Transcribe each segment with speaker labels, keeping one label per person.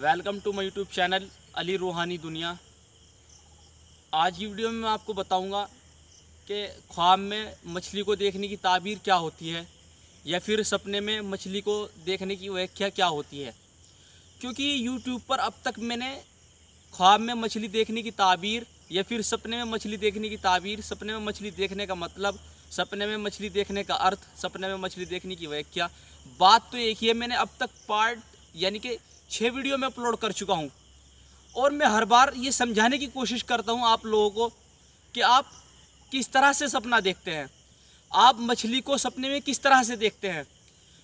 Speaker 1: welcome to my YouTube channel Ali रूहानी दुनिया आज की वीडियो में मैं आपको बताऊंगा कि ख्वाब में मछली को देखने की ताबीर क्या होती है या फिर सपने में मछली को देखने की व्याख्या क्या होती है क्योंकि यूट्यूब पर अब तक मैंने ख्वाब में मछली देखने की ताबीर या फिर सपने में मछली देखने की ताबीर सपने में मछली देखने का मतलब सपने में मछली देखने का अर्थ सपने में मछली देखने की व्याख्या बात तो एक ही है मैंने अब तक पार्ट यानी कि छः वीडियो में अपलोड कर चुका हूँ और मैं हर बार ये समझाने की कोशिश करता हूँ आप लोगों को कि आप किस तरह से सपना देखते हैं आप मछली को सपने में किस तरह से देखते हैं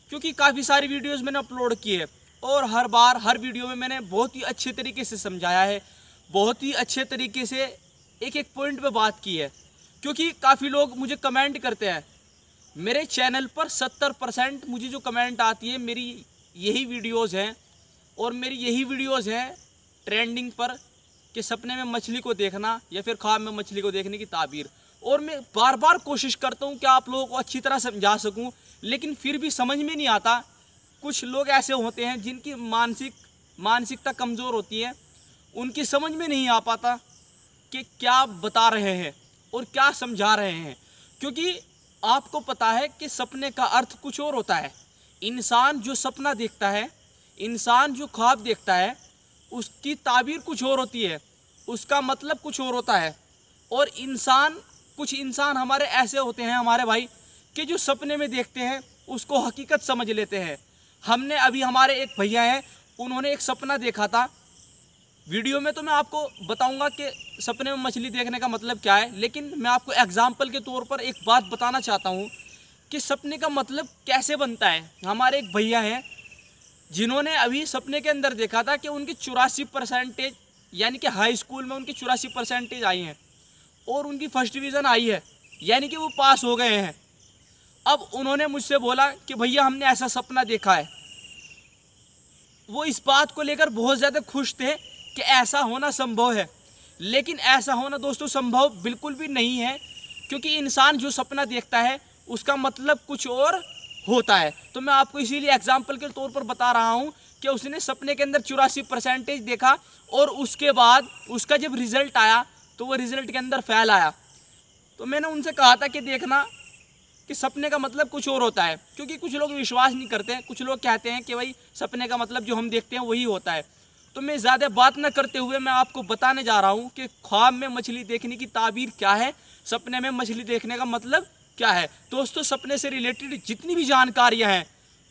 Speaker 1: क्योंकि काफ़ी सारी वीडियोस मैंने अपलोड की है और हर बार हर वीडियो में मैंने बहुत ही अच्छे तरीके से समझाया है बहुत ही अच्छे तरीके से एक एक पॉइंट पे बात की है क्योंकि काफ़ी लोग मुझे कमेंट करते हैं मेरे चैनल पर सत्तर परसेंट मुझे जो कमेंट आती है मेरी यही वीडियोज़ हैं और मेरी यही वीडियोस हैं ट्रेंडिंग पर कि सपने में मछली को देखना या फिर ख्वाब में मछली को देखने की ताबीर और मैं बार बार कोशिश करता हूँ कि आप लोगों को अच्छी तरह समझा सकूँ लेकिन फिर भी समझ में नहीं आता कुछ लोग ऐसे होते हैं जिनकी मानसिक मानसिकता कमज़ोर होती है उनकी समझ में नहीं आ पाता कि क्या बता रहे हैं और क्या समझा रहे हैं क्योंकि आपको पता है कि सपने का अर्थ कुछ और होता है इंसान जो सपना देखता है इंसान जो ख्वाब देखता है उसकी ताबीर कुछ और होती है उसका मतलब कुछ और होता है और इंसान कुछ इंसान हमारे ऐसे होते हैं हमारे भाई कि जो सपने में देखते हैं उसको हकीकत समझ लेते हैं हमने अभी हमारे एक भैया हैं उन्होंने एक सपना देखा था वीडियो में तो मैं आपको बताऊंगा कि सपने में मछली देखने का मतलब क्या है लेकिन मैं आपको एग्ज़ाम्पल के तौर पर एक बात बताना चाहता हूँ कि सपने का मतलब कैसे बनता है हमारे एक भैया हैं जिन्होंने अभी सपने के अंदर देखा था कि उनकी चौरासी परसेंटेज यानी कि हाई स्कूल में उनकी चौरासी परसेंटेज आई हैं और उनकी फर्स्ट डिवीज़न आई है यानी कि वो पास हो गए हैं अब उन्होंने मुझसे बोला कि भैया हमने ऐसा सपना देखा है वो इस बात को लेकर बहुत ज़्यादा खुश थे कि ऐसा होना संभव है लेकिन ऐसा होना दोस्तों संभव बिल्कुल भी नहीं है क्योंकि इंसान जो सपना देखता है उसका मतलब कुछ और होता है तो मैं आपको इसीलिए एग्जाम्पल के तौर पर बता रहा हूँ कि उसने सपने के अंदर चौरासी परसेंटेज देखा और उसके बाद उसका जब रिज़ल्ट आया तो वो रिज़ल्ट के अंदर फैल आया तो मैंने उनसे कहा था कि देखना कि सपने का मतलब कुछ और होता है क्योंकि कुछ लोग विश्वास नहीं करते हैं कुछ लोग कहते हैं कि भाई सपने का मतलब जो हम देखते हैं वही होता है तो मैं ज़्यादा बात ना करते हुए मैं आपको बताने जा रहा हूँ कि ख्वाब में मछली देखने की ताबीर क्या है सपने में मछली देखने का मतलब क्या है दोस्तों सपने से रिलेटेड जितनी भी जानकारियाँ हैं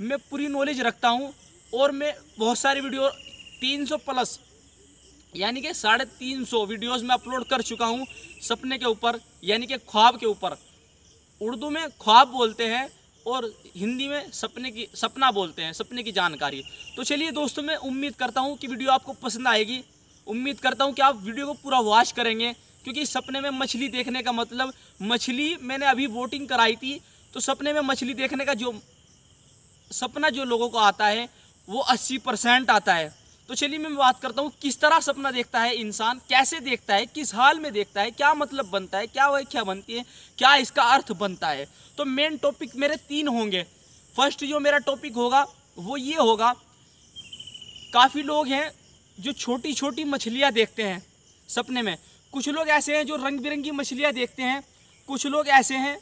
Speaker 1: मैं पूरी नॉलेज रखता हूँ और मैं बहुत सारी वीडियो 300 प्लस यानी कि साढ़े तीन सौ वीडियोज़ में अपलोड कर चुका हूँ सपने के ऊपर यानी कि ख्वाब के ऊपर उर्दू में ख्वाब बोलते हैं और हिंदी में सपने की सपना बोलते हैं सपने की जानकारी तो चलिए दोस्तों मैं उम्मीद करता हूँ कि वीडियो आपको पसंद आएगी उम्मीद करता हूँ कि आप वीडियो को पूरा वॉश करेंगे क्योंकि सपने में मछली देखने का मतलब मछली मैंने अभी वोटिंग कराई थी तो सपने में मछली देखने का जो सपना जो लोगों को आता है वो अस्सी परसेंट आता है तो चलिए मैं बात करता हूँ किस तरह सपना देखता है इंसान कैसे देखता है किस हाल में देखता है क्या मतलब बनता है क्या व्याख्या बनती है क्या इसका अर्थ बनता है तो मेन टॉपिक मेरे तीन होंगे फर्स्ट जो मेरा टॉपिक होगा वो ये होगा काफ़ी लोग हैं जो छोटी छोटी मछलियाँ देखते हैं सपने में कुछ लोग ऐसे हैं जो रंग बिरंगी मछलियाँ देखते हैं कुछ लोग ऐसे हैं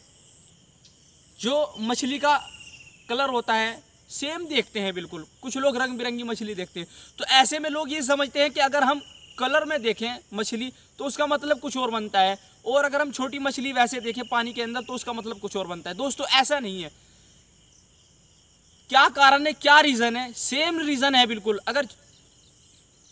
Speaker 1: जो मछली का कलर होता है सेम देखते हैं बिल्कुल कुछ लोग रंग बिरंगी मछली देखते हैं तो ऐसे में लोग ये समझते हैं कि अगर हम कलर में देखें मछली तो उसका मतलब कुछ और बनता है और अगर हम छोटी मछली वैसे देखें पानी के अंदर तो उसका मतलब कुछ और बनता है दोस्तों ऐसा नहीं है क्या कारण है क्या रीज़न है सेम रीज़न है बिल्कुल अगर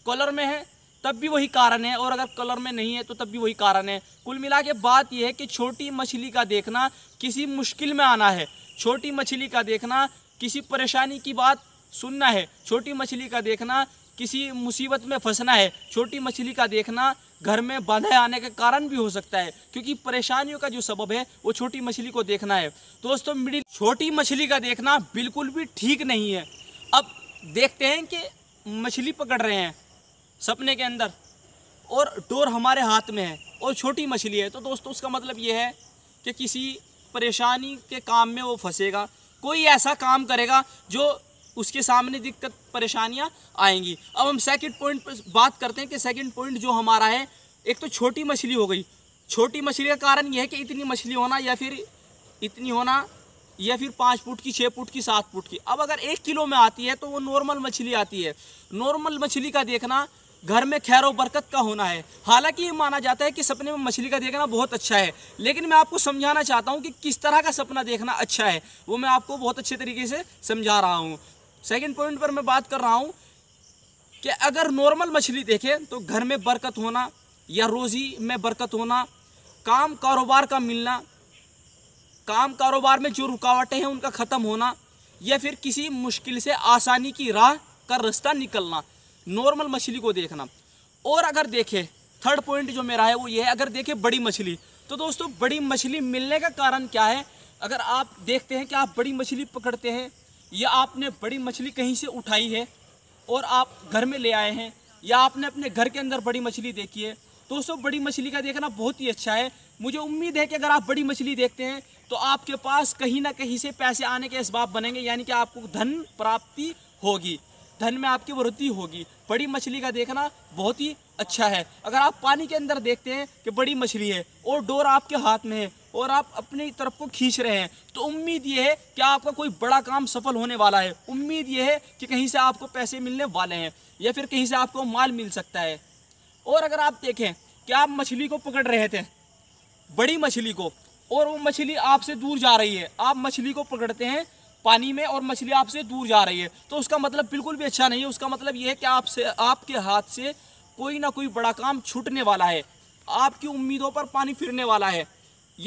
Speaker 1: कलर में है तब भी वही कारण है और अगर कलर में नहीं है तो तब भी वही कारण है कुल मिला के बात यह है कि छोटी मछली का देखना किसी मुश्किल में आना है छोटी मछली का देखना किसी परेशानी की बात सुनना है छोटी मछली का देखना किसी मुसीबत में फंसना है छोटी मछली का देखना घर में बाधाएं आने का कारण भी हो सकता है क्योंकि परेशानियों का जो सबब है वो छोटी मछली को देखना है दोस्तों मिडिल छोटी मछली का देखना बिल्कुल भी ठीक नहीं है अब देखते हैं कि मछली पकड़ रहे हैं सपने के अंदर और डोर हमारे हाथ में है और छोटी मछली है तो दोस्तों उसका मतलब ये है कि किसी परेशानी के काम में वो फंसेगा कोई ऐसा काम करेगा जो उसके सामने दिक्कत परेशानियां आएंगी अब हम सेकंड पॉइंट पर बात करते हैं कि सेकंड पॉइंट जो हमारा है एक तो छोटी मछली हो गई छोटी मछली का कारण यह है कि इतनी मछली होना या फिर इतनी होना या फिर पाँच फुट की छः फुट की सात फुट की अब अगर एक किलो में आती है तो वो नॉर्मल मछली आती है नॉर्मल मछली का देखना घर में खैर और बरकत का होना है हालांकि ये माना जाता है कि सपने में मछली का देखना बहुत अच्छा है लेकिन मैं आपको समझाना चाहता हूँ कि किस तरह का सपना देखना अच्छा है वो मैं आपको बहुत अच्छे तरीके से समझा रहा हूँ सेकेंड पॉइंट पर मैं बात कर रहा हूँ कि अगर नॉर्मल मछली देखें तो घर में बरकत होना या रोज़ी में बरकत होना काम कारोबार का मिलना काम कारोबार में जो रुकावटें हैं उनका ख़त्म होना या फिर किसी मुश्किल से आसानी की राह का रास्ता निकलना नॉर्मल मछली को देखना और अगर देखें थर्ड पॉइंट जो मेरा है वो ये है अगर देखें बड़ी मछली तो दोस्तों बड़ी मछली मिलने का कारण क्या है अगर आप देखते हैं कि आप बड़ी मछली पकड़ते हैं या आपने बड़ी मछली कहीं से उठाई है और आप घर में ले आए हैं या आपने अपने घर के अंदर बड़ी मछली देखी है दोस्तों बड़ी मछली का देखना बहुत ही अच्छा है मुझे उम्मीद है कि अगर आप बड़ी मछली देखते हैं तो आपके पास कहीं ना कहीं से पैसे आने के इसबाब बनेंगे यानी कि आपको धन प्राप्ति होगी धन में आपकी वृद्धि होगी बड़ी मछली का देखना बहुत ही अच्छा है अगर आप पानी के अंदर देखते हैं कि बड़ी मछली है और डोर आपके हाथ में है और आप अपनी तरफ को खींच रहे हैं तो उम्मीद ये है कि आपका कोई बड़ा काम सफल होने वाला है उम्मीद ये है कि कहीं से आपको पैसे मिलने वाले हैं या फिर कहीं से आपको माल मिल सकता है और अगर आप देखें कि आप मछली को पकड़ रहे थे बड़ी मछली को और वो मछली आपसे दूर जा रही है आप मछली को पकड़ते हैं पानी में और मछली आपसे दूर जा रही है तो उसका मतलब बिल्कुल भी अच्छा नहीं है उसका मतलब ये है कि आपसे आपके हाथ से कोई ना कोई बड़ा काम छूटने वाला है आपकी उम्मीदों पर पानी फिरने वाला है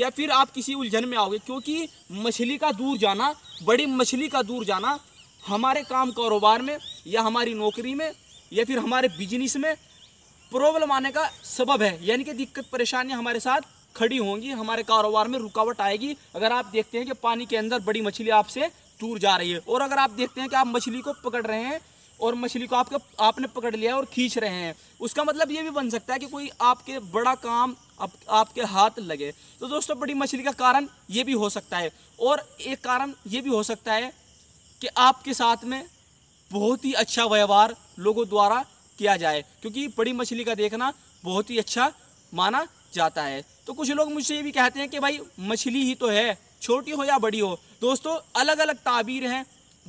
Speaker 1: या फिर आप किसी उलझन में आओगे क्योंकि मछली का दूर जाना बड़ी मछली का दूर जाना हमारे काम कारोबार में या हमारी नौकरी में या फिर हमारे बिजनेस में प्रॉब्लम आने का सबब है यानी कि दिक्कत परेशानियाँ हमारे साथ खड़ी होंगी हमारे कारोबार में रुकावट आएगी अगर आप देखते हैं कि पानी के अंदर बड़ी मछली आपसे दूर जा रही है और अगर आप देखते हैं कि आप मछली को पकड़ रहे हैं और मछली को आपका आपने पकड़ लिया और खींच रहे हैं उसका मतलब ये भी बन सकता है कि कोई आपके बड़ा काम आप, आपके हाथ लगे तो दोस्तों बड़ी मछली का कारण ये भी हो सकता है और एक कारण ये भी हो सकता है कि आपके साथ में बहुत ही अच्छा व्यवहार लोगों द्वारा किया जाए क्योंकि बड़ी मछली का देखना बहुत ही अच्छा माना जाता है तो कुछ लोग मुझसे ये भी कहते हैं कि भाई मछली ही तो है छोटी हो या बड़ी हो दोस्तों अलग अलग ताबीर हैं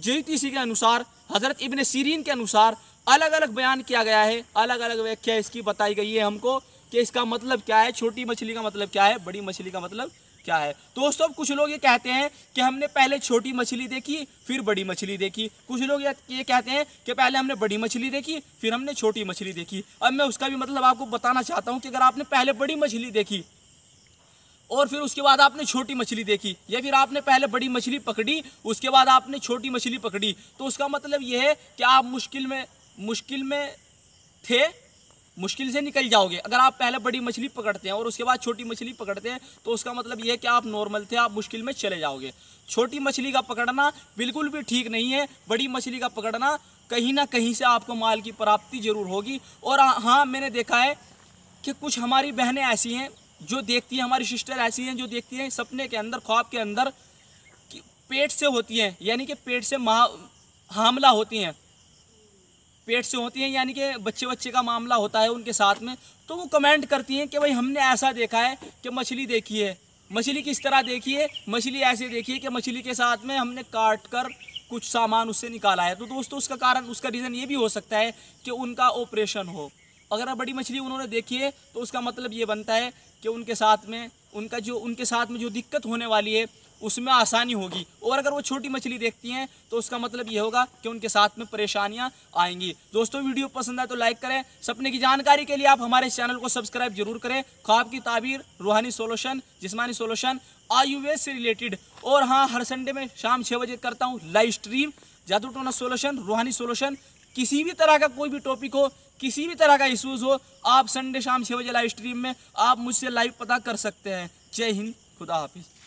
Speaker 1: जीतीसी के अनुसार हज़रत इबन सीरीन के अनुसार अलग अलग बयान किया गया है अलग अलग व्याख्या इसकी बताई गई है हमको कि इसका मतलब क्या है छोटी मछली का मतलब क्या है बड़ी मछली का मतलब क्या है दोस्तों अब कुछ लोग ये कहते हैं कि हमने पहले छोटी मछली देखी फिर बड़ी मछली देखी कुछ लोग ये कहते हैं कि पहले हमने बड़ी मछली देखी फिर हमने छोटी मछली देखी अब मैं उसका भी मतलब आपको बताना चाहता हूँ कि अगर आपने पहले बड़ी मछली देखी और फिर उसके बाद आपने छोटी मछली देखी या फिर आपने पहले बड़ी मछली पकड़ी उसके बाद आपने छोटी मछली पकड़ी तो उसका मतलब यह है कि आप मुश्किल में मुश्किल में थे मुश्किल से निकल जाओगे अगर आप पहले बड़ी मछली पकड़ते हैं और उसके बाद छोटी मछली पकड़ते हैं तो उसका मतलब यह है कि आप नॉर्मल थे आप मुश्किल में चले जाओगे छोटी मछली का पकड़ना बिल्कुल भी ठीक नहीं है बड़ी मछली का पकड़ना कहीं ना कहीं से आपको माल की प्राप्ति जरूर होगी और हाँ मैंने देखा है कि कुछ हमारी बहनें ऐसी हैं जो देखती है हमारी सिस्टर ऐसी हैं जो देखती हैं सपने के अंदर ख्वाब के अंदर पेट से होती हैं यानी कि पेट से महा हमला होती हैं पेट से होती हैं यानी कि बच्चे बच्चे का मामला होता है उनके साथ में तो वो कमेंट करती हैं कि भाई हमने ऐसा देखा है कि मछली देखी है मछली किस तरह देखी है मछली ऐसे देखी है कि मछली के साथ में हमने काट कर कुछ सामान उससे निकाला है तो दोस्तों उसका कारण उसका रीज़न ये भी हो सकता है कि उनका ऑपरेशन हो अगर बड़ी मछली उन्होंने देखी है तो उसका मतलब ये बनता है कि उनके साथ में उनका जो उनके साथ में जो दिक्कत होने वाली है उसमें आसानी होगी और अगर वो छोटी मछली देखती हैं तो उसका मतलब ये होगा कि उनके साथ में परेशानियां आएंगी दोस्तों वीडियो पसंद आए तो लाइक करें सपने की जानकारी के लिए आप हमारे चैनल को सब्सक्राइब जरूर करें ख्वाब की ताबीर रूहानी सोलूशन जिसमानी सोल्यूशन आयुर्वेद से रिलेटेड और हाँ हर संडे में शाम छः बजे करता हूँ लाइव स्ट्रीम जादू टोना सोल्यूशन रूहानी सोल्यूशन किसी भी तरह का कोई भी टॉपिक हो किसी भी तरह का इशूज़ हो आप संडे शाम छः बजे लाइव स्ट्रीम में आप मुझसे लाइव पता कर सकते हैं जय हिंद खुदा हाफिज़